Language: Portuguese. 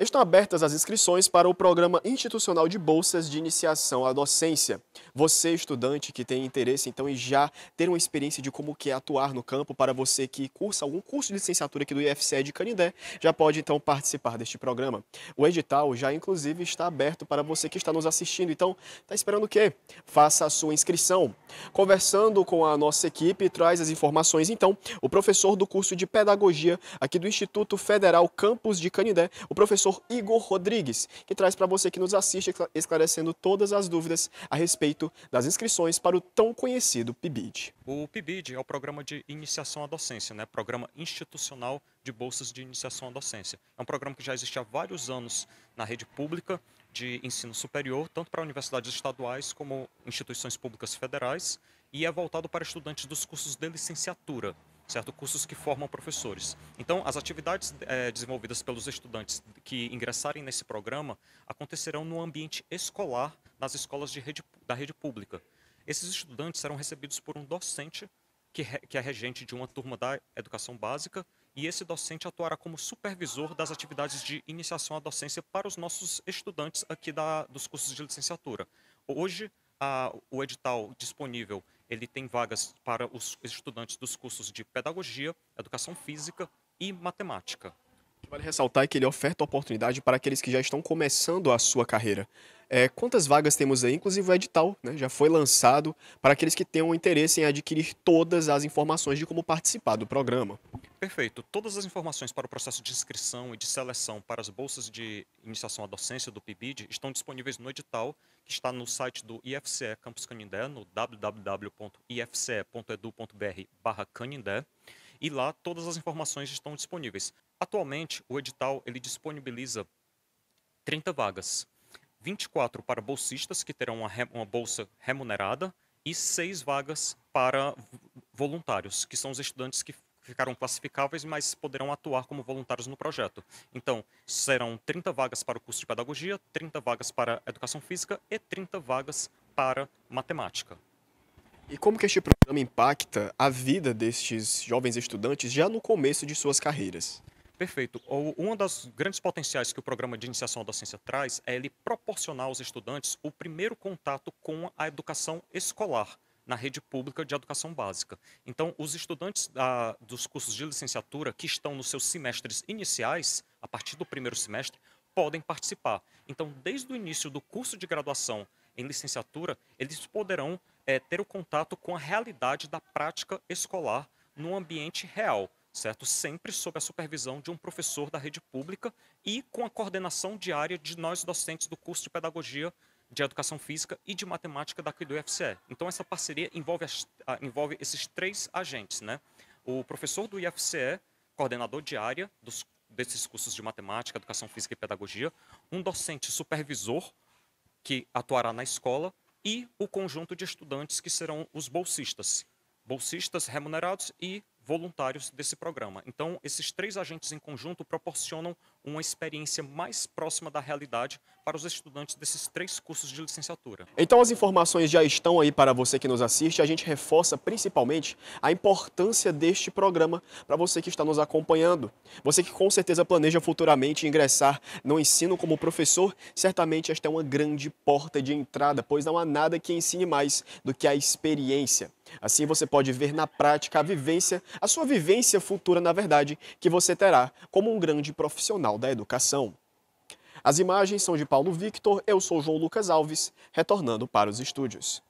Estão abertas as inscrições para o Programa Institucional de Bolsas de Iniciação à Docência. Você, estudante que tem interesse então em já ter uma experiência de como que é atuar no campo, para você que cursa algum curso de licenciatura aqui do IFCE de Canindé, já pode então participar deste programa. O edital já inclusive está aberto para você que está nos assistindo, então está esperando o quê? Faça a sua inscrição. Conversando com a nossa equipe, traz as informações então o professor do curso de Pedagogia aqui do Instituto Federal Campus de Canindé, o professor professor Igor Rodrigues, que traz para você que nos assiste esclarecendo todas as dúvidas a respeito das inscrições para o tão conhecido PIBID. O PIBID é o Programa de Iniciação à Docência, né? Programa Institucional de Bolsas de Iniciação à Docência. É um programa que já existe há vários anos na rede pública de ensino superior, tanto para universidades estaduais como instituições públicas federais, e é voltado para estudantes dos cursos de licenciatura, certo? Cursos que formam professores. Então, as atividades é, desenvolvidas pelos estudantes que ingressarem nesse programa acontecerão no ambiente escolar nas escolas rede, da rede pública. Esses estudantes serão recebidos por um docente que, re, que é regente de uma turma da educação básica e esse docente atuará como supervisor das atividades de iniciação à docência para os nossos estudantes aqui da, dos cursos de licenciatura. Hoje, a, o edital disponível ele tem vagas para os estudantes dos cursos de pedagogia, educação física e matemática. Vale ressaltar que ele oferta oportunidade para aqueles que já estão começando a sua carreira. É, quantas vagas temos aí? Inclusive o edital né, já foi lançado para aqueles que tenham interesse em adquirir todas as informações de como participar do programa. Perfeito. Todas as informações para o processo de inscrição e de seleção para as bolsas de iniciação à docência do PIBID estão disponíveis no edital, que está no site do IFCE Campus Canindé, no www.ifce.edu.br canindé, e lá todas as informações estão disponíveis. Atualmente, o edital ele disponibiliza 30 vagas, 24 para bolsistas que terão uma, uma bolsa remunerada e 6 vagas para voluntários, que são os estudantes que ficarão classificáveis, mas poderão atuar como voluntários no projeto. Então, serão 30 vagas para o curso de pedagogia, 30 vagas para educação física e 30 vagas para matemática. E como que este programa impacta a vida destes jovens estudantes já no começo de suas carreiras? Perfeito. Uma das grandes potenciais que o programa de iniciação à docência traz é ele proporcionar aos estudantes o primeiro contato com a educação escolar na rede pública de educação básica. Então, os estudantes da, dos cursos de licenciatura que estão nos seus semestres iniciais, a partir do primeiro semestre, podem participar. Então, desde o início do curso de graduação em licenciatura, eles poderão é, ter o contato com a realidade da prática escolar no ambiente real, certo? Sempre sob a supervisão de um professor da rede pública e com a coordenação diária de nós docentes do curso de pedagogia de educação física e de matemática daqui do IFCE. Então essa parceria envolve, as, ah, envolve esses três agentes, né? O professor do IFCE, coordenador de área dos, desses cursos de matemática, educação física e pedagogia, um docente supervisor que atuará na escola e o conjunto de estudantes que serão os bolsistas, bolsistas remunerados e voluntários desse programa. Então, esses três agentes em conjunto proporcionam uma experiência mais próxima da realidade para os estudantes desses três cursos de licenciatura. Então, as informações já estão aí para você que nos assiste. A gente reforça principalmente a importância deste programa para você que está nos acompanhando. Você que com certeza planeja futuramente ingressar no ensino como professor, certamente esta é uma grande porta de entrada, pois não há nada que ensine mais do que a experiência. Assim você pode ver na prática a vivência, a sua vivência futura, na verdade, que você terá como um grande profissional da educação. As imagens são de Paulo Victor, eu sou João Lucas Alves, retornando para os estúdios.